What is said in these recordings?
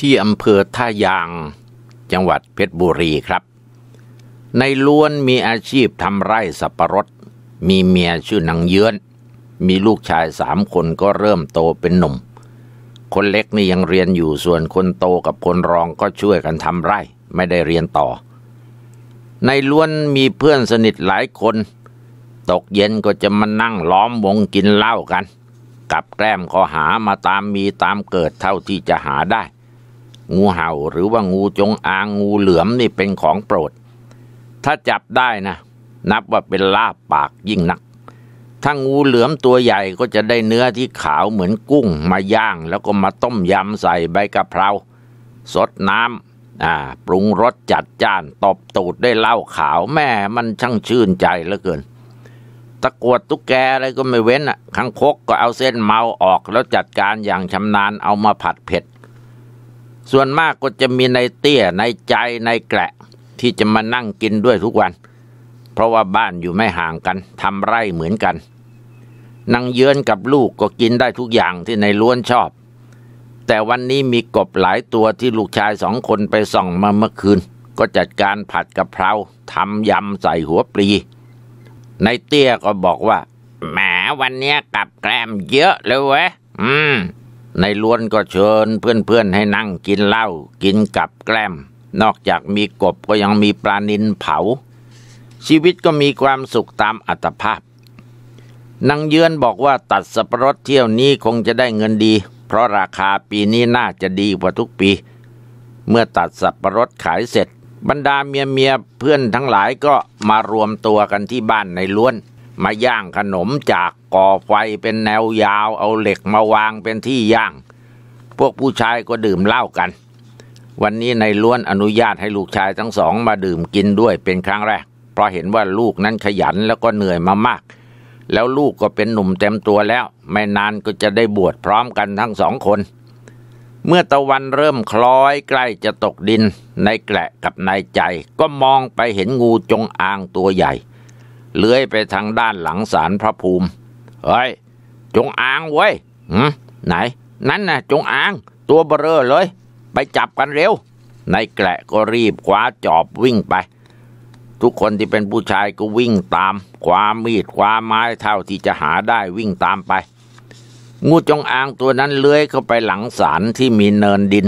ที่อำเภอท่ายางจังหวัดเพชรบุรีครับ ในล้วนมีอาชีพทำไร่สับปะรด มีเมียชื่อนางเยือน มีลูกชายสามคนก็เริ่มโตเป็นหนุ่ม คนเล็กนี่ยังเรียนอยู่ ส่วนคนโตกับคนรองก็ช่วยกันทำไร่ ไม่ได้เรียนต่อ ในล้วนมีเพื่อนสนิทหลายคน ตกเย็นก็จะมานั่งล้อมวงกินเหล้ากัน กับแกล้มกอหามาตามมีตามเกิดเท่าที่จะหาได้งูเห่าหรือว่างูจงอางงูเหลือมนี่เป็นของโปรด ถ้าจับได้นะ นับว่าเป็นลาบปากยิ่งนัก ถ้างูเหลือมตัวใหญ่ก็จะได้เนื้อที่ขาวเหมือนกุ้งมาย่างแล้วก็มาต้มยำใส่ใบกะเพราสดน้ำอ่าปรุงรสจัดจ้านตบตูดได้เหล้าขาวแม่มันช่างชื่นใจเหลือเกิน ตะกวดตุ๊กแกอะไรก็ไม่เว้นอ่ะ้ังคกก็เอาเส้นเมาออกแล้วจัดการอย่างชำนาญเอามาผัดเผ็ดส่วนมากก็จะมีในเตี้ยในใจในแกละที่จะมานั่งกินด้วยทุกวัน เพราะว่าบ้านอยู่ไม่ห่างกันทำไร่เหมือนกันนางเยือนกับลูกก็กินได้ทุกอย่างที่ในล้วนชอบ แต่วันนี้มีกบหลายตัวที่ลูกชายสองคนไปส่องมาเมื่อคืน ก็จัดการผัดกะเพราทำยำใส่หัวปลีในเตี้ยก็บอกว่า แหมวันนี้กับแกลมเยอะเลยเว้ยอืมในล้วนก็เชิญ เพื่อนๆให้นั่งกินเหล้า กินกับแกล้ม นอกจากมีกบก็ยังมีปลานินเผา ชีวิตก็มีความสุขตามอัตภาพนางเยือนบอกว่าตัดสับปะรดเที่ยวนี้คงจะได้เงินดี เพราะราคาปีนี้น่าจะดีกว่าทุกปี เมื่อตัดสับปะรดขายเสร็จ บรรดาเมียเมียเพื่อนทั้งหลายก็มารวมตัวกันที่บ้านในล้วนมาย่างขนมจากก่อไฟเป็นแนวยาวเอาเหล็กมาวางเป็นที่ย่าง พวกผู้ชายก็ดื่มเหล้ากัน วันนี้ในล้วนอนุญาตให้ลูกชายทั้งสองมาดื่มกินด้วยเป็นครั้งแรก เพราะเห็นว่าลูกนั้นขยันแล้วก็เหนื่อยมามาก แล้วลูกก็เป็นหนุ่มเต็มตัวแล้ว ไม่นานก็จะได้บวชพร้อมกันทั้งสองคน เมื่อตะวันเริ่มคล้อยใกล้จะตกดินในแกละกับนายใจ ก็มองไปเห็นงูจงอางตัวใหญ่เลื้อยไปทางด้านหลังศาลพระภูมิ เฮ้ย จงอางเว้ยหืมไหน นั่นนะ่ะ จงอาง ตัวเบ้อเลย ไปจับกันเร็ว ในแกละก็รีบคว้าจอบวิ่งไป ทุกคนที่เป็นผู้ชายก็วิ่งตาม คว้ามีด คว้าไม้เท่าที่จะหาได้วิ่งตามไป งูจงอางตัวนั้นเลื้อยเข้าไปหลังศาลที่มีเนินดิน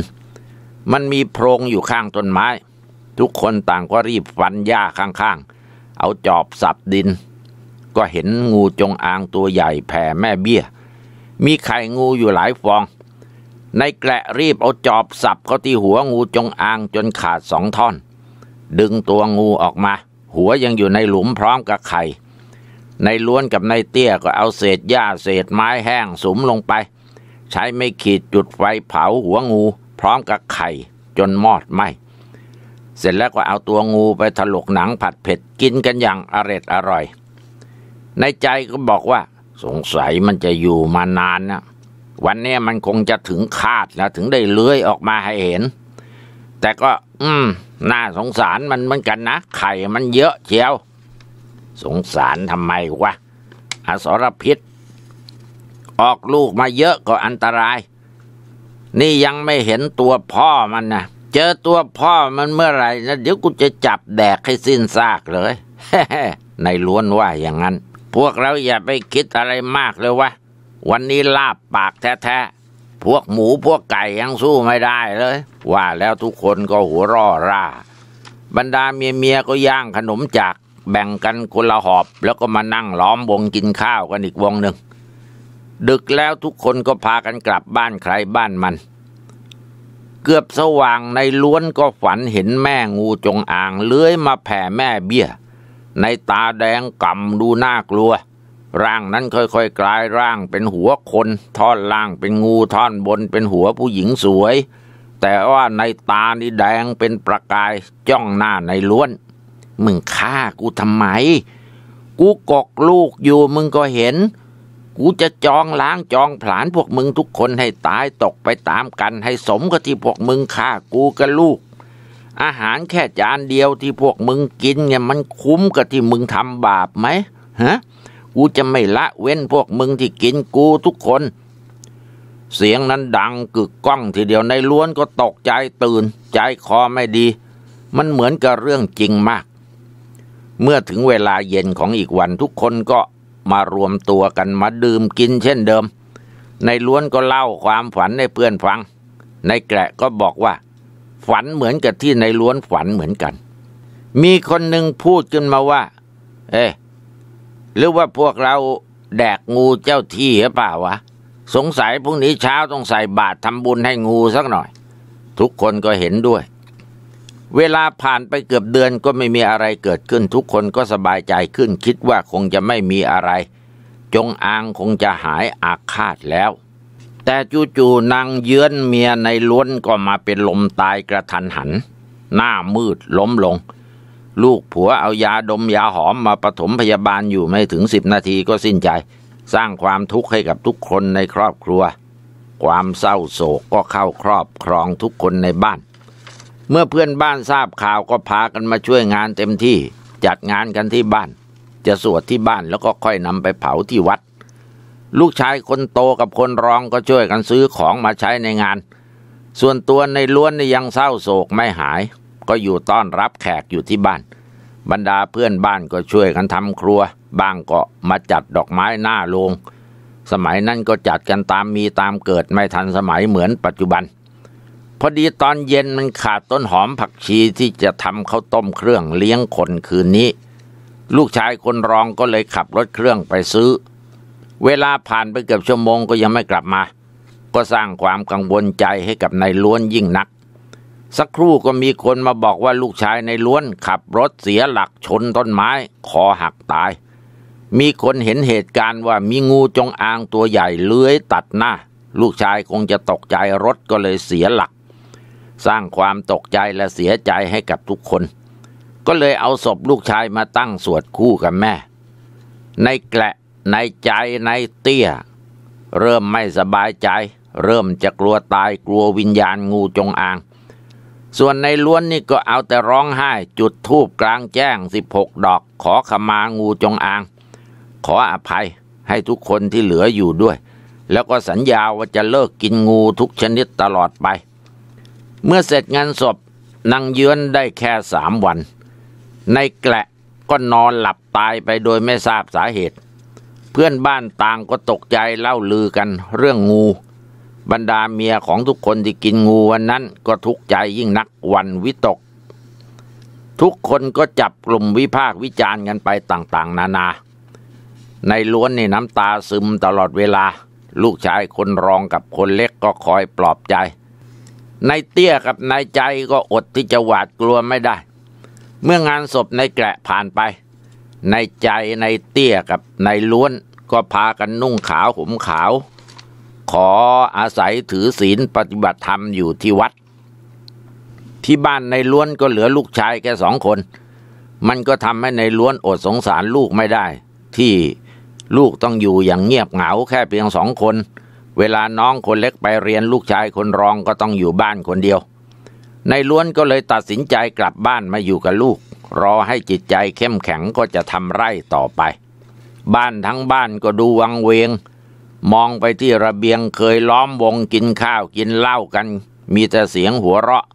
มันมีโพรงอยู่ข้างต้นไม้ ทุกคนต่างก็รีบฟันหญ้าข้างๆเอาจอบสับดิน ก็เห็นงูจงอางตัวใหญ่แผ่แม่เบี้ย มีไข่งูอยู่หลายฟอง ในแกะรีบเอาจอบสับ เข้าที่หัวงูจงอาง จนขาดสองท่อน ดึงตัวงูออกมา หัวยังอยู่ในหลุมพร้อมกับไข่ในล้วนกับในเตี้ยก็เอาเศษหญ้าเศษไม้แห้งสุมลงไป ใช้ไม่ขีดจุดไฟเผาหัวงู พร้อมกับไข่จนมอดไหม้เสร็จแล้วก็เอาตัวงูไปถลกหนังผัดเผ็ดกินกันอย่างอร็ดอร่อย ในใจก็บอกว่าสงสัยมันจะอยู่มานานนะวันนี้มันคงจะถึงคาดแล้วถึงได้เลื้อยออกมาให้เห็น แต่ก็อืมน่าสงสารมันเหมือนกันนะไข่มันเยอะเชียว สงสารทำไมวะอสรพิษ ออกลูกมาเยอะก็อันตราย นี่ยังไม่เห็นตัวพ่อมันนะเจอตัวพ่อมันเมื่อไหร่นะเดี๋ยวกูจะจับแดกให้สิ้นซากเลยในล้วนว่าอย่างนั้นพวกเราอย่าไปคิดอะไรมากเลยวะวันนี้ลาบปากแท้ๆ พวกหมูพวกไก่ยังสู้ไม่ได้เลย ว่าแล้วทุกคนก็หัวร่อร่าบรรดาเมียเมียก็ย่างขนมจากแบ่งกันคนละหอบ แล้วก็มานั่งล้อมวงกินข้าวกันอีกวงหนึ่งดึกแล้วทุกคนก็พากันกลับบ้านใครบ้านมันเกือบสว่างในล้วนก็ฝันเห็นแม่งูจงอางเลื้อยมาแผ่แม่เบี้ย ในตาแดงกำดูน่ากลัว ร่างนั้นค่อย ๆ กลายร่างเป็นหัวคนท่อนล่างเป็นงูท่อนบนเป็นหัวผู้หญิงสวย แต่ว่าในตานี่แดงเป็นประกายจ้องหน้าในล้วน มึงฆ่ากูทำไมกูกกลูกอยู่มึงก็เห็นกูจะจองล้างจองผลานพวกมึงทุกคนให้ตายตกไปตามกันให้สมกับที่พวกมึงฆ่ากูกับลูก อาหารแค่จานเดียวที่พวกมึงกินเนี่ยมันคุ้มกับที่มึงทำบาปไหมฮะกูจะไม่ละเว้นพวกมึงที่กินกูทุกคน เสียงนั้นดังกึกก้องทีเดียวในล้วนก็ตกใจตื่นใจคอไม่ดี มันเหมือนกับเรื่องจริงมาก เมื่อถึงเวลาเย็นของอีกวันทุกคนก็มารวมตัวกันมาดื่มกินเช่นเดิม ในล้วนก็เล่าความฝันให้เพื่อนฟัง ในแกะก็บอกว่า ฝันเหมือนกับที่ในล้วนฝันเหมือนกัน มีคนหนึ่งพูดขึ้นมาว่า เอ๊หรือว่าพวกเราแดกงูเจ้าที่หรือเปล่าวะ สงสัยพรุ่งนี้เช้าต้องใส่บาตรทำบุญให้งูสักหน่อย ทุกคนก็เห็นด้วยเวลาผ่านไปเกือบเดือนก็ไม่มีอะไรเกิดขึ้นทุกคนก็สบายใจขึ้นคิดว่าคงจะไม่มีอะไร จงอางคงจะหายอาฆาตแล้ว แต่จู่ๆนางเยื้อนเมียในล้วนก็มาเป็นลมตายกระทันหัน หน้ามืดล้มลง ลูกผัวเอายาดมยาหอมมาปฐมพยาบาลอยู่ไม่ถึงสิบนาทีก็สิ้นใจ สร้างความทุกข์ให้กับทุกคนในครอบครัว ความเศร้าโศกก็เข้าครอบครองทุกคนในบ้านเมื่อเพื่อนบ้านทราบข่าวก็พากันมาช่วยงานเต็มที่จัดงานกันที่บ้าน จะสวดที่บ้านแล้วก็ค่อยนำไปเผาที่วัด ลูกชายคนโตกับคนรองก็ช่วยกันซื้อของมาใช้ในงาน ส่วนตัวในล้วนยังเศร้าโศกไม่หาย ก็อยู่ต้อนรับแขกอยู่ที่บ้าน บรรดาเพื่อนบ้านก็ช่วยกันทำครัวบางก็มาจัดดอกไม้หน้าโรงสมัยนั้นก็จัดกันตามมีตามเกิดไม่ทันสมัยเหมือนปัจจุบันพอดีตอนเย็นมันขาดต้นหอมผักชีที่จะทำข้าวต้มเครื่องเลี้ยงคนคืนนี้ ลูกชายคนรองก็เลยขับรถเครื่องไปซื้อ เวลาผ่านไปเกือบชั่วโมงก็ยังไม่กลับมา ก็สร้างความกังวลใจให้กับนายล้วนยิ่งนัก สักครู่ก็มีคนมาบอกว่าลูกชายนายล้วน ขับรถเสียหลักชนต้นไม้คอหักตาย มีคนเห็นเหตุการณ์ว่ามีงูจงอางตัวใหญ่เลื้อยตัดหน้า ลูกชายคงจะตกใจรถก็เลยเสียหลักสร้างความตกใจและเสียใจให้กับทุกคน ก็เลยเอาศพลูกชายมาตั้งสวดคู่กับแม่ ในแกละในใจในเตี้ย เริ่มไม่สบายใจ เริ่มจะกลัวตายกลัววิญญาณงูจงอาง ส่วนในล้วนนี่ก็เอาแต่ร้องไห้จุดทูบกลางแจ้งสิบหกดอก ขอขมางูจงอาง ขออภัยให้ทุกคนที่เหลืออยู่ด้วย แล้วก็สัญญาว่าจะเลิกกินงูทุกชนิดตลอดไปเมื่อเสร็จงานศพนางเยือนได้แค่สามวัน ในแกละก็นอนหลับตายไปโดยไม่ทราบสาเหตุ เพื่อนบ้านต่างก็ตกใจเล่าลือกันเรื่องงู บรรดาเมียของทุกคนที่กินงูวันนั้นก็ทุกข์ใจยิ่งนักวันวิตก ทุกคนก็จับกลุ่มวิพากวิจารณ์กันไปต่างๆนานา ในล้วนนี่น้ำตาซึมตลอดเวลา ลูกชายคนรองกับคนเล็กก็คอยปลอบใจนายเตี้ยกับนายใจก็อดที่จะหวาดกลัวไม่ได้ เมื่องานศพนายแกะผ่านไป ในายใจนายเตี้ยกับนายล้วนก็พากันนุ่งขาวห่มขาว ขออาศัยถือศีลปฏิบัติธรรมอยู่ที่วัด ที่บ้านนายล้วนก็เหลือลูกชายแค่สองคน มันก็ทำให้นายล้วนอดสงสารลูกไม่ได้ ที่ลูกต้องอยู่อย่างเงียบเหงาแค่เพียงสองคนเวลาน้องคนเล็กไปเรียนลูกชายคนรองก็ต้องอยู่บ้านคนเดียว ในล้วนก็เลยตัดสินใจกลับบ้านมาอยู่กับลูก รอให้จิตใจเข้มแข็งก็จะทำไร่ต่อไป บ้านทั้งบ้านก็ดูวังเวง มองไปที่ระเบียงเคยล้อมวงกินข้าวกินเหล้ากัน มีแต่เสียงหัวเราะ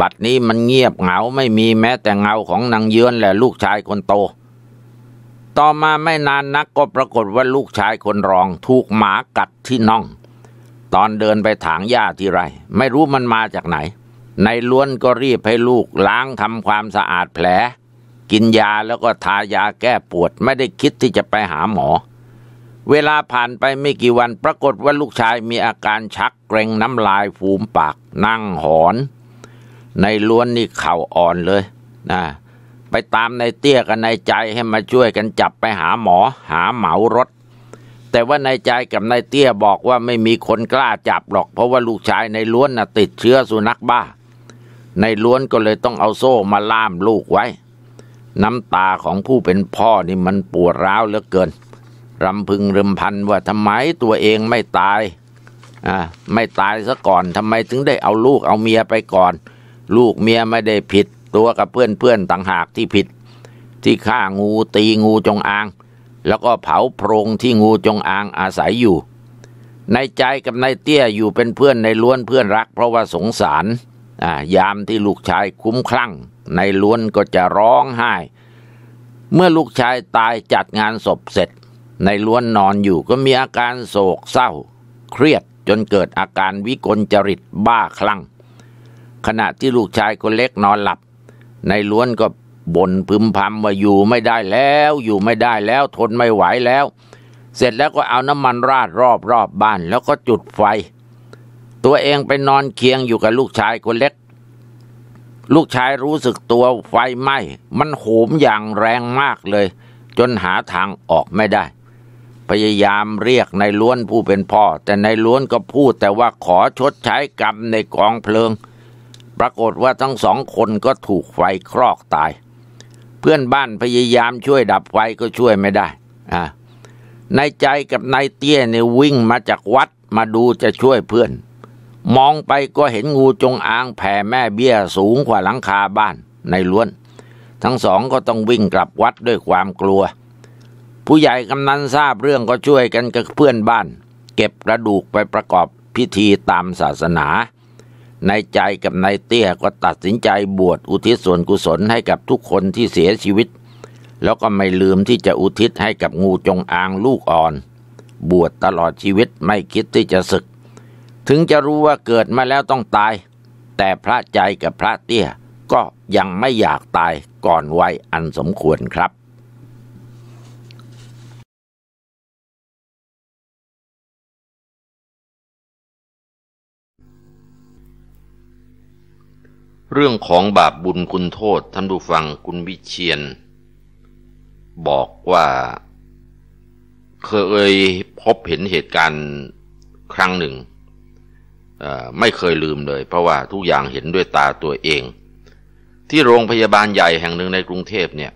บัดนี้มันเงียบเหงาไม่มีแม้แต่เงาของนางเยือนและลูกชายคนโตต่อมาไม่นานนักก็ปรากฏว่าลูกชายคนรองถูกหมากัดที่น่อง ตอนเดินไปถางหญ้าที่ไร ไม่รู้มันมาจากไหน ในล้วนก็รีบให้ลูกล้างทำความสะอาดแผล กินยาแล้วก็ทายาแก้ปวดไม่ได้คิดที่จะไปหาหมอ เวลาผ่านไปไม่กี่วัน ปรากฏว่าลูกชายมีอาการชักเกรงน้ำลายฟูมปาก นั่งหอน ในล้วนนี่เข่าอ่อนเลย นะไปตามในเตี้ยกับนายใจให้มาช่วยกันจับไปหาหมอ หาเหมารถ แต่ว่านายใจกับนายเตี้ยบอกว่าไม่มีคนกล้าจับหรอก เพราะว่าลูกชายในล้วนน่ะติดเชื้อสุนัขบ้า ในล้วนก็เลยต้องเอาโซ่มาล่ามลูกไว้ น้ำตาของผู้เป็นพ่อนี่มันปวดร้าวเหลือเกินรำพึงรำพันว่าทำไมตัวเองไม่ตายอ่าไม่ตายซะก่อนทำไมถึงได้เอาลูกเอาเมียไปก่อน ลูกเมียไม่ได้ผิดตัวกับเพื่อนๆต่างหากที่ผิด ที่ฆ่างูตีงูจงอาง แล้วก็เผาโพรงที่งูจงอางอาศัยอยู่ ในใจกับนายเตี้ยอยู่เป็นเพื่อนในล้วนเพื่อนรัก เพราะว่าสงสาร ยามที่ลูกชายคุ้มคลั่ง ในล้วนก็จะร้องไห้ เมื่อลูกชายตายจัดงานศพเสร็จ ในล้วนนอนอยู่ก็มีอาการโศกเศร้า เครียดจนเกิดอาการวิกลจริตบ้าคลั่ง ขณะที่ลูกชายคนเล็กนอนหลับในล้วนก็บ่นพึมพำว่าอยู่ไม่ได้แล้ว อยู่ไม่ได้แล้วทนไม่ไหวแล้ว เสร็จแล้วก็เอาน้ำมันราดรอบรอบบ้าน แล้วก็จุดไฟ ตัวเองไปนอนเคียงอยู่กับลูกชายคนเล็กลูกชายรู้สึกตัวไฟไหม้มันโหมอย่างแรงมากเลย จนหาทางออกไม่ได้ พยายามเรียกในล้วนผู้เป็นพ่อ แต่ในล้วนก็พูด แต่ว่าขอชดใช้กรรมในกองเพลิงปรากฏว่าทั้งสองคนก็ถูกไฟครอกตาย เพื่อนบ้านพยายามช่วยดับไฟก็ช่วยไม่ได้อ่านายใจกับนายเตี้ยเนี่ยวิ่งมาจากวัดมาดูจะช่วยเพื่อน มองไปก็เห็นงูจงอางแผ่แม่เบี้ยสูงกว่าหลังคาบ้านในล้วนทั้งสองก็ต้องวิ่งกลับวัดด้วยความกลัว ผู้ใหญ่ กำนันทราบเรื่องก็ช่วยกันกับเพื่อนบ้านเก็บกระดูกไปประกอบพิธีตามศาสนานายใจกับนายเตี้ยก็ตัดสินใจบวชอุทิศส่วนกุศลให้กับทุกคนที่เสียชีวิต แล้วก็ไม่ลืมที่จะอุทิศให้กับงูจงอางลูกอ่อน บวชตลอดชีวิตไม่คิดที่จะศึก ถึงจะรู้ว่าเกิดมาแล้วต้องตาย แต่พระใจกับพระเตี้ยก็ยังไม่อยากตายก่อนวัยอันสมควรครับเรื่องของบาปบุญคุณโทษท่านผู้ฟังคุณวิเชียนบอกว่าเคยพบเห็นเหตุการณ์ครั้งหนึ่ง ไม่เคยลืมเลย เพราะว่าทุกอย่างเห็นด้วยตาตัวเอง ที่โรงพยาบาลใหญ่แห่งหนึ่งในกรุงเทพเนี่ย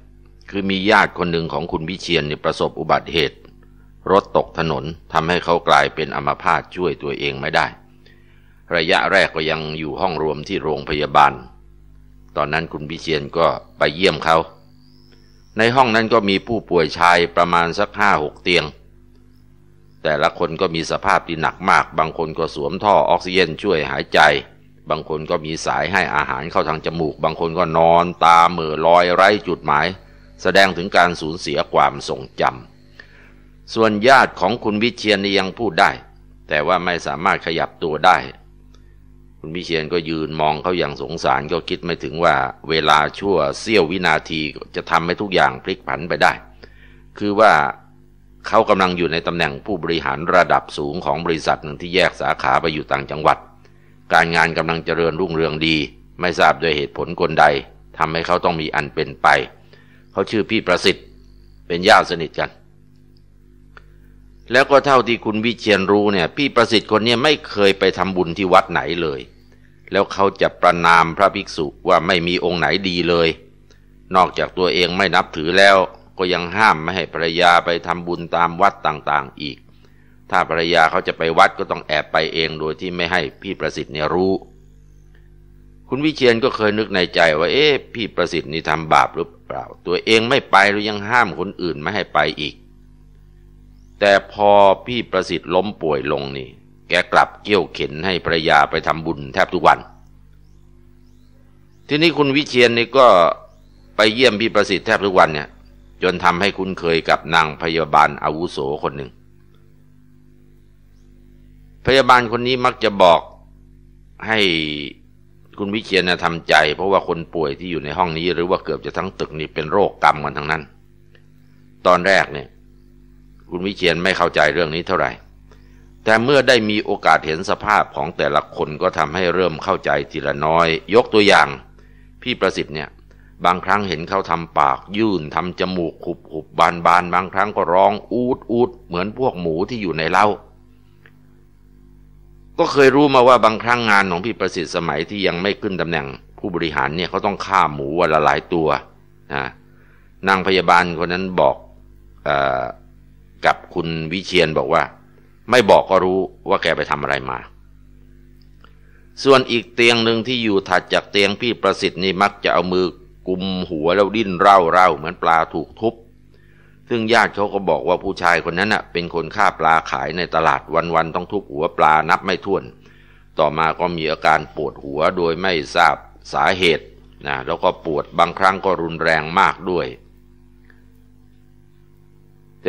คือมีญาติคนหนึ่งของคุณวิเชียนเนี่ยประสบอุบัติเหตุ รถตกถนนทำให้เขากลายเป็นอัมพาตช่วยตัวเองไม่ได้ระยะแรกก็ยังอยู่ห้องรวมที่โรงพยาบาล ตอนนั้นคุณพิเชียนก็ไปเยี่ยมเขา ในห้องนั้นก็มีผู้ป่วยชายประมาณสักห้าหกเตียง แต่ละคนก็มีสภาพที่หนักมาก บางคนก็สวมท่อออกซิเจนช่วยหายใจ บางคนก็มีสายให้อาหารเข้าทางจมูก บางคนก็นอนตาเมื่อลอยไร้จุดหมาย แสดงถึงการสูญเสียความทรงจำส่วนญาติของคุณวิเชียนยังพูดได้ แต่ว่าไม่สามารถขยับตัวได้คุณวิเชียนก็ยืนมองเขาอย่างสงสารก็คิดไม่ถึงว่าเวลาชั่วเสี้ยววินาทีจะทำให้ทุกอย่างพลิกผันไปได้ คือว่าเขากำลังอยู่ในตำแหน่งผู้บริหารระดับสูงของบริษัทหนึ่งที่แยกสาขาไปอยู่ต่างจังหวัด การงานกำลังเจริญรุ่งเรืองดี ไม่ทราบโดยเหตุผลกลใดทำให้เขาต้องมีอันเป็นไป เขาชื่อพี่ประสิทธิ์เป็นญาติสนิทกันแล้วก็เท่าที่คุณวิเชียนรู้เนี่ย พี่ประสิทธิ์คนนี้ไม่เคยไปทำบุญที่วัดไหนเลย แล้วเขาจะประนามพระภิกษุว่าไม่มีองค์ไหนดีเลย นอกจากตัวเองไม่นับถือแล้ว ก็ยังห้ามไม่ให้ภรรยาไปทำบุญตามวัดต่างๆอีก ถ้าภรรยาเขาจะไปวัดก็ต้องแอบไปเองโดยที่ไม่ให้พี่ประสิทธิ์เนี่ยรู้ คุณวิเชียนก็เคยนึกในใจว่าเอ๊ะพี่ประสิทธิ์นี่ทำบาปหรือเปล่า ตัวเองไม่ไปหรือยังห้ามคนอื่นไม่ให้ไปอีกแต่พอพี่ประสิทธิ์ล้มป่วยลงนี่ แกกลับเกี่ยวเข็นให้ภรรยาไปทำบุญแทบทุกวัน ทีนี้คุณวิเชียนนี่ก็ไปเยี่ยมพี่ประสิทธิ์แทบทุกวันเนี่ย จนทำให้คุ้นเคยกับนางพยาบาลอาวุโสคนหนึ่ง พยาบาลคนนี้มักจะบอกให้คุณวิเชียนทำใจ เพราะว่าคนป่วยที่อยู่ในห้องนี้ หรือว่าเกือบจะทั้งตึกนี่เป็นโรคกรรมกันทั้งนั้น ตอนแรกเนี่ยคุณวิเชียนไม่เข้าใจเรื่องนี้เท่าไหร่ แต่เมื่อได้มีโอกาสเห็นสภาพของแต่ละคนก็ทำให้เริ่มเข้าใจทีละน้อย ยกตัวอย่าง พี่ประสิทธิ์เนี่ย บางครั้งเห็นเขาทำปาก ยื่นทำจมูกขุบขุบบานบานบางครั้งก็ร้อง อูดอูดเหมือนพวกหมูที่อยู่ในเล้า ก็เคยรู้มาว่าบางครั้งงานของพี่ประสิทธิ์สมัยที่ยังไม่ขึ้นตำแหน่ง ผู้บริหารเนี่ยเขาต้องฆ่าหมูวันละหลายตัวนะนางพยาบาลคนนั้นบอกอกับคุณวิเชียนบอกว่า ไม่บอกก็รู้ว่าแกไปทำอะไรมา ส่วนอีกเตียงหนึ่งที่อยู่ถัดจากเตียงพี่ประสิทธิ์นี่มักจะเอามือกุมหัวแล้วดิ้นเร่าเร่าเหมือนปลาถูกทุบซึ่งญาติเขาก็บอกว่าผู้ชายคนนั้นน่ะเป็นคนฆ่าปลาขายในตลาดวันๆต้องทุบหัวปลานับไม่ถ้วน ต่อมาก็มีอาการปวดหัวโดยไม่ทราบสาเหตุนะแล้วก็ปวดบางครั้งก็รุนแรงมากด้วย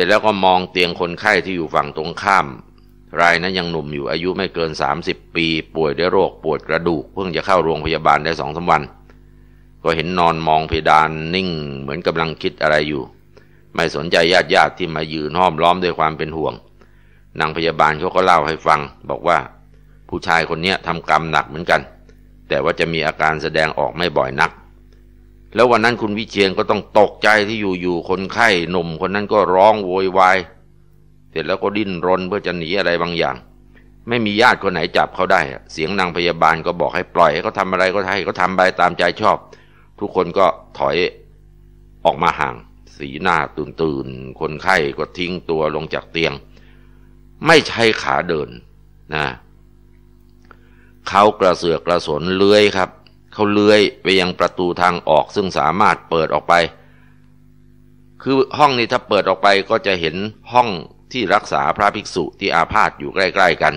สร็จแล้วก็มองเตียงคนไข้ที่อยู่ฝั่งตรงข้าม รายนั้นยังหนุ่มอยู่อายุไม่เกิน 30 ปีป่วยด้วยโรคปวดกระดูกเพิ่งจะเข้าโรงพยาบาลได้สองสาวัน ก็เห็นนอนมองเพดานนิ่งเหมือนกำลังคิดอะไรอยู่ ไม่สนใจญาติญาติที่มายืนห้อมล้อมด้วยความเป็นห่วงนางพยาบาลเขาก็เล่าให้ฟัง บอกว่าผู้ชายคนนี้ทำกรรมหนักเหมือนกัน แต่ว่าจะมีอาการแสดงออกไม่บ่อยนักแล้ววันนั้นคุณวิเชียนก็ต้องตกใจที่อยู่ๆคนไข้หนุ่ม คนนั้นก็ร้องโวยวายเสร็จแล้วก็ดิ้นรนเพื่อจะหนีอะไรบางอย่าง ไม่มีญาติคนไหนจับเขาได้ เสียงนางพยาบาลก็บอกให้ปล่อยให้เขาทำอะไรก็ให้เขาทำไปตามใจชอบ ทุกคนก็ถอยออกมาห่าง สีหน้าตื่นตื่นคนไข้ก็ทิ้งตัวลงจากเตียง ไม่ใช่ขาเดินนะเขากระเสือกกระสนเลื้อยครับเขาเลื้อยไปยังประตูทางออกซึ่งสามารถเปิดออกไป คือห้องนี้ถ้าเปิดออกไปก็จะเห็นห้องที่รักษาพระภิกษุที่อาพาธอยู่ใกล้ ๆกัน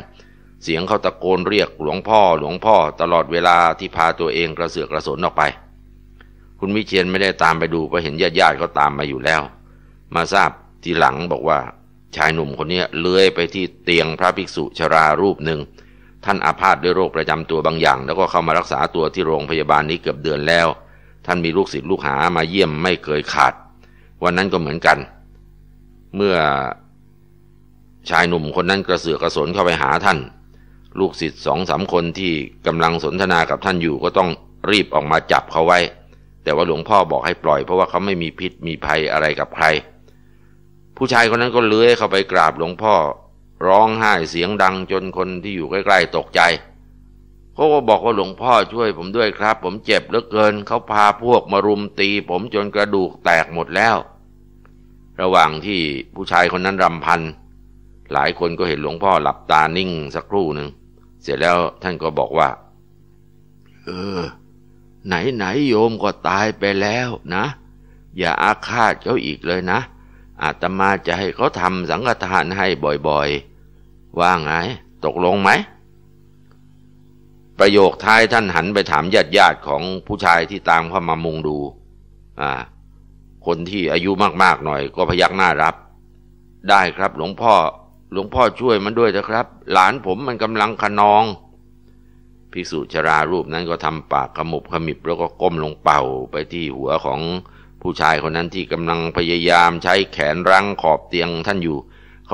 เสียงเขาตะโกนเรียกหลวงพ่อหลวงพ่อ ตลอดเวลาที่พาตัวเองกระเสือกกระสนออกไป คุณมิเชียนไม่ได้ตามไปดูเพราะเห็นญาติๆเขาตามมาอยู่แล้ว มาทราบทีหลังบอกว่า ชายหนุ่มคนนี้เลื้อยไปที่เตียงพระภิกษุชรารูปหนึ่งท่านอาพาธด้วยโรคประจำตัวบางอย่าง แล้วก็เข้ามารักษาตัวที่โรงพยาบาลนี้เกือบเดือนแล้ว ท่านมีลูกศิษย์ลูกหามาเยี่ยมไม่เคยขาด วันนั้นก็เหมือนกัน เมื่อชายหนุ่มคนนั้นกระเสือกกระสนเข้าไปหาท่าน ลูกศิษย์สองสามคนที่กำลังสนทนากับท่านอยู่ก็ต้องรีบออกมาจับเขาไว้ แต่ว่าหลวงพ่อบอกให้ปล่อย เพราะว่าเขาไม่มีพิษมีภัยอะไรกับใครผู้ชายคนนั้นก็เลื้อยเข้าไปกราบหลวงพ่อร้องไห้เสียงดังจนคนที่อยู่ใกล้ๆตกใจเขาก็บอกว่าหลวงพ่อช่วยผมด้วยครับ ผมเจ็บเหลือเกินเขาพาพวกมารุมตีผมจนกระดูกแตกหมดแล้ว ระหว่างที่ผู้ชายคนนั้น รำพัน หลายคนก็เห็นหลวงพ่อหลับตานิ่งสักครู่หนึ่ง เสร็จแล้วท่านก็บอกว่า เออไหนไหนโยมก็ตายไปแล้วนะ อย่าอาฆาตเขาอีกเลยนะ อาตมาจะให้เขาทำสังฆทานให้บ่อยๆว่าไงตกลงไหม ประโยคท้ายท่านหันไปถามญาติญาติของผู้ชายที่ตามเข้ามามุงดูอ่าคนที่อายุมากๆหน่อยก็พยักหน้ารับ ได้ครับหลวงพ่อหลวงพ่อช่วยมันด้วยเถอะครับ หลานผมมันกำลังขนอง ภิกษุชรารูปนั้นก็ทำปากขมุบขมิบแล้วก็ก้มลงเป่าไปที่หัวของผู้ชายคนนั้นที่กำลังพยายามใช้แขนรั้งขอบเตียงท่านอยู่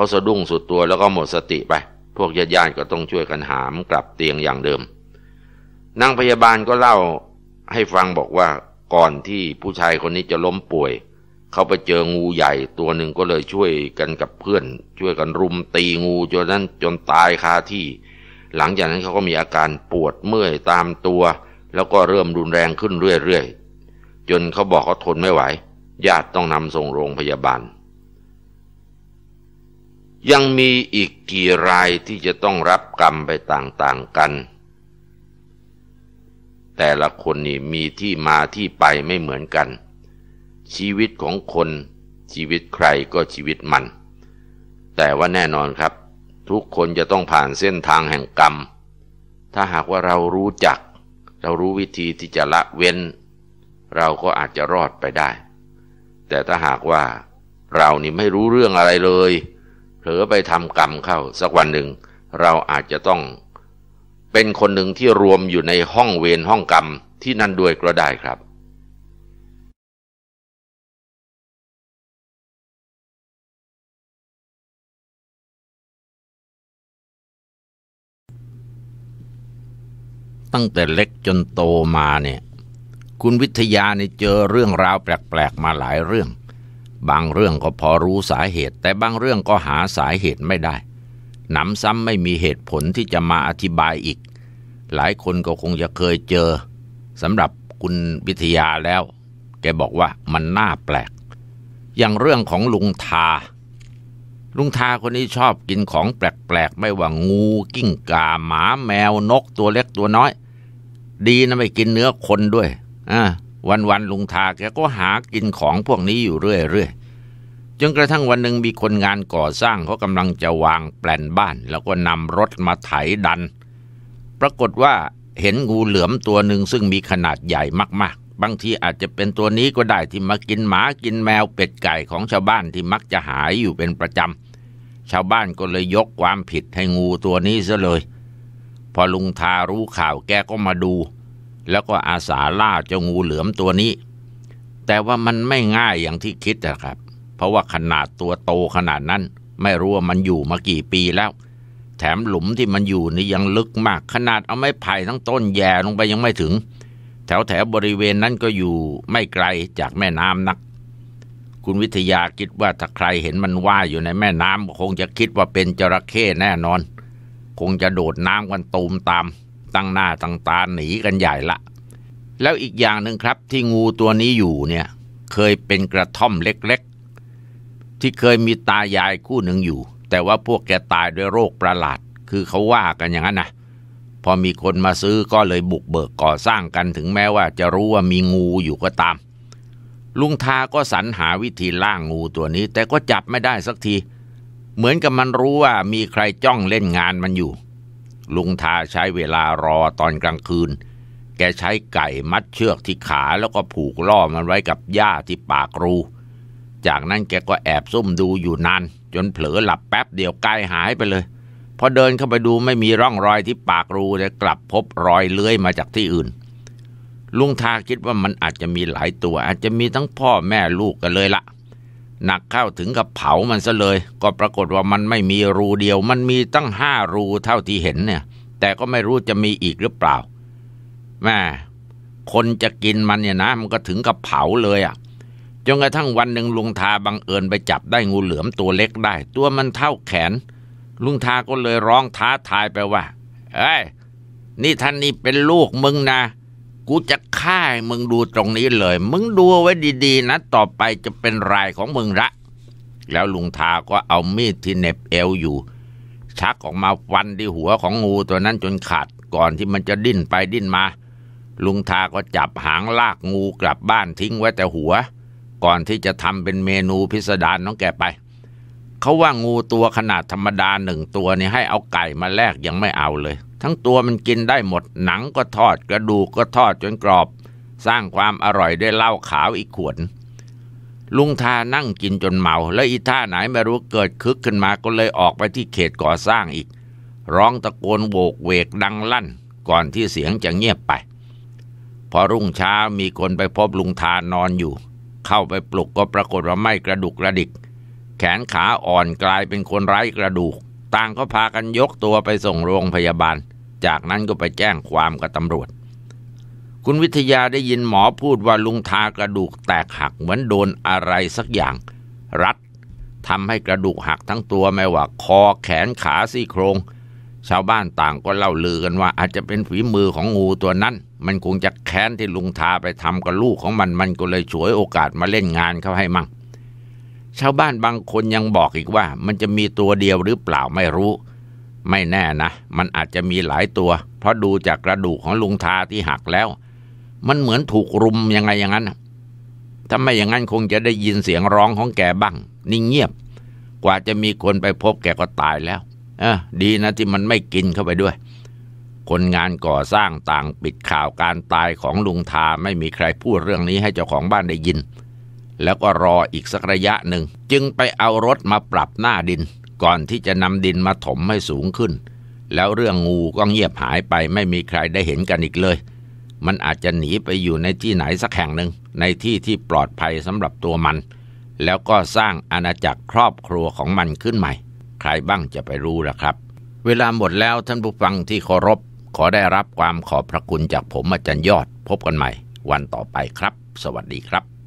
เขาสะดุ้งสุดตัวแล้วก็หมดสติไป พวกญาติญาติก็ต้องช่วยกันหามกลับเตียงอย่างเดิมนางพยาบาลก็เล่าให้ฟังบอกว่าก่อนที่ผู้ชายคนนี้จะล้มป่วย เขาไปเจอ งูใหญ่ตัวหนึ่งก็เลยช่วยกันกับเพื่อน ช่วยกันรุมตีงูจนนั้นจนตายคาที่ หลังจากนั้นเขาก็มีอาการปวดเมื่อยตามตัว แล้วก็เริ่มรุนแรงขึ้นเรื่อยๆ จนเขาบอกเขาทนไม่ไหวญาติต้องนำส่งโรงพยาบาลยังมีอีกกี่รายที่จะต้องรับกรรมไปต่างๆกัน แต่ละคนนี่มีที่มาที่ไปไม่เหมือนกัน ชีวิตของคน ชีวิตใครก็ชีวิตมัน แต่ว่าแน่นอนครับ ทุกคนจะต้องผ่านเส้นทางแห่งกรรม ถ้าหากว่าเรารู้จัก เรารู้วิธีที่จะละเว้น เราก็อาจจะรอดไปได้ แต่ถ้าหากว่า เรานี่ไม่รู้เรื่องอะไรเลยเผลอไปทำกรรมเข้าสักวันหนึ่งเราอาจจะต้องเป็นคนหนึ่งที่รวมอยู่ในห้องเวรห้องกรรมที่นั่นด้วยก็ได้ครับ ตั้งแต่เล็กจนโตมาเนี่ย คุณวิทยาเนี่ยเจอเรื่องราวแปลกๆมาหลายเรื่องบางเรื่องก็พอรู้สาเหตุ แต่บางเรื่องก็หาสาเหตุไม่ได้หนำซ้ำไม่มีเหตุผลที่จะมาอธิบายอีก หลายคนก็คงจะเคยเจอสำหรับคุณวิทยาแล้วแกบอกว่ามันน่าแปลก อย่างเรื่องของลุงทา ลุงทาคนนี้ชอบกินของแปลกๆ ไม่ว่างู กิ้งก่าหมาแมวนกตัวเล็กตัวน้อย ดีนะไม่กินเนื้อคนด้วยอ่าวันวันลุงทาแกก็หากินของพวกนี้อยู่เรื่อยๆจนกระทั่งวันหนึ่งมีคนงานก่อสร้างเขากำลังจะวางแปลนบ้านแล้วก็นำรถมาไถดัน ปรากฏว่าเห็นงูเหลือมตัวหนึ่งซึ่งมีขนาดใหญ่มาก ๆบางทีอาจจะเป็นตัวนี้ก็ได้ที่มากินหมากินแมวเป็ดไก่ของชาวบ้านที่มักจะหายอยู่เป็นประจำชาวบ้านก็เลยยกความผิดให้งูตัวนี้ซะเลย พอลุงทารู้ข่าวแกก็มาดูแล้วก็อาสาล่าเจ้างูเหลือมตัวนี้ แต่ว่ามันไม่ง่ายอย่างที่คิดนะครับ เพราะว่าขนาดตัวโตขนาดนั้น ไม่รู้ว่ามันอยู่มากี่ปีแล้ว แถมหลุมที่มันอยู่นี่ยังลึกมาก ขนาดเอาไม้ไผ่ทั้งต้นแย่ลงไปยังไม่ถึง แถวแถวบริเวณนั้นก็อยู่ไม่ไกลจากแม่น้ำนัก คุณวิทยาคิดว่าถ้าใครเห็นมันว่ายอยู่ในแม่น้ำคงจะคิดว่าเป็นจระเข้แน่นอน คงจะโดดน้ำกันตูมตามตั้งหน้าตั้งตาหนีกันใหญ่ละ แล้วอีกอย่างหนึ่งครับ ที่งูตัวนี้อยู่เนี่ยเคยเป็นกระท่อมเล็ก ๆ ที่เคยมีตายายคู่หนึ่งอยู่ แต่ว่าพวกแกตายด้วยโรคประหลาด คือเขาว่ากันอย่างนั้นนะพอมีคนมาซื้อก็เลยบุกเบิกก่อสร้างกันถึงแม้ว่าจะรู้ว่ามีงูอยู่ก็ตาม ลุงทาก็สรรหาวิธีล่างงูตัวนี้ แต่ก็จับไม่ได้สักที เหมือนกับมันรู้ว่ามีใครจ้องเล่นงานมันอยู่ลุงทาใช้เวลารอตอนกลางคืน แกใช้ไก่มัดเชือกที่ขาแล้วก็ผูกล่อมันไว้กับหญ้าที่ปากรู จากนั้นแกก็แอบซุ่มดูอยู่นานจนเผลอหลับแป๊บเดียวกายหายไปเลย พอเดินเข้าไปดูไม่มีร่องรอยที่ปากรูแต่กลับพบรอยเลื้อยมาจากที่อื่น ลุงทาคิดว่ามันอาจจะมีหลายตัวอาจจะมีทั้งพ่อแม่ลูกกันเลยละ่ะหนักเข้าถึงกับเผามันซะเลย ก็ปรากฏว่ามันไม่มีรูเดียว มันมีตั้งห้ารูเท่าที่เห็นเนี่ย แต่ก็ไม่รู้จะมีอีกหรือเปล่าแม่คนจะกินมันเนี่ยนะมันก็ถึงกับเผาเลยอะ่ะจนกระทั่งวันหนึ่งลุงทาบังเอิญไปจับได้งูเหลือมตัวเล็กได้ ตัวมันเท่าแขน ลุงทาก็เลยร้องท้าทายไปว่าเอ้ยนี่ท่านนี่เป็นลูกมึงนะกูจะฆ่ามึงดูตรงนี้เลย มึงดูไว้ดีๆนะต่อไปจะเป็นรายของมึงละ แล้วลุงทาก็เอามีดที่เน็บเอวอยู่ ชักออกมาฟันที่หัวของงูตัวนั้นจนขาดก่อนที่มันจะดิ้นไปดิ้นมา ลุงทาก็จับหางลากงูกลับบ้านทิ้งไว้แต่หัว ก่อนที่จะทำเป็นเมนูพิสดารน้องแกไป เขาว่างูตัวขนาดธรรมดาหนึ่งตัวนี่ให้เอาไก่มาแลกยังไม่เอาเลยทั้งตัวมันกินได้หมดหนังก็ทอดกระดูกก็ทอดจนกรอบ สร้างความอร่อยด้วยเหล้าขาวอีกขวดลุงทานั่งกินจนเมาแล้วอีท่าไหนไม่รู้เกิดคึกขึ้นมาก็เลยออกไปที่เขตก่อสร้างอีก ร้องตะโกนโวกเวกดังลั่น ก่อนที่เสียงจะเงียบไป พอรุ่งเช้ามีคนไปพบลุงทานอนอยู่ เข้าไปปลุกก็ปรากฏว่าไม่กระดุกกระดิก แขนขาอ่อนกลายเป็นคนไร้กระดูก ต่างก็พากันยกตัวไปส่งโรงพยาบาลจากนั้นก็ไปแจ้งความกับตำรวจ คุณวิทยาได้ยินหมอพูดว่าลุงทากระดูกแตกหักเหมือนโดนอะไรสักอย่าง รัดทำให้กระดูกหักทั้งตัวไม่ว่าคอแขนขาซี่โครง ชาวบ้านต่างก็เล่าลือกันว่าอาจจะเป็นฝีมือของงูตัวนั้น มันคงจะแค้นที่ลุงทาไปทำกับลูกของมันมันก็เลยฉวยโอกาสมาเล่นงานเขาให้มั่งชาวบ้านบางคนยังบอกอีกว่า มันจะมีตัวเดียวหรือเปล่าไม่รู้ไม่แน่นะ มันอาจจะมีหลายตัว เพราะดูจากกระดูกของลุงทาที่หักแล้ว มันเหมือนถูกรุมยังไงอย่างนั้น ถ้าไม่อย่างนั้นคงจะได้ยินเสียงร้องของแกบ้าง นิ่งเงียบ กว่าจะมีคนไปพบแกก็ตายแล้ว เออดีนะที่มันไม่กินเข้าไปด้วย คนงานก่อสร้างต่างปิดข่าวการตายของลุงทาไม่มีใครพูดเรื่องนี้ให้เจ้าของบ้านได้ยิน แล้วก็รออีกสักระยะหนึ่ง จึงไปเอารถมาปรับหน้าดินก่อนที่จะนำดินมาถมให้สูงขึ้น แล้วเรื่องงูก็เงียบหายไปไม่มีใครได้เห็นกันอีกเลย มันอาจจะหนีไปอยู่ในที่ไหนสักแห่งหนึ่งในที่ที่ปลอดภัยสำหรับตัวมัน แล้วก็สร้างอาณาจักรครอบครัวของมันขึ้นใหม่ ใครบ้างจะไปรู้ล่ะครับ เวลาหมดแล้วท่านผู้ฟังที่เคารพขอได้รับความขอบพระคุณจากผมอาจารย์ยอด พบกันใหม่ วันต่อไปครับ สวัสดีครับ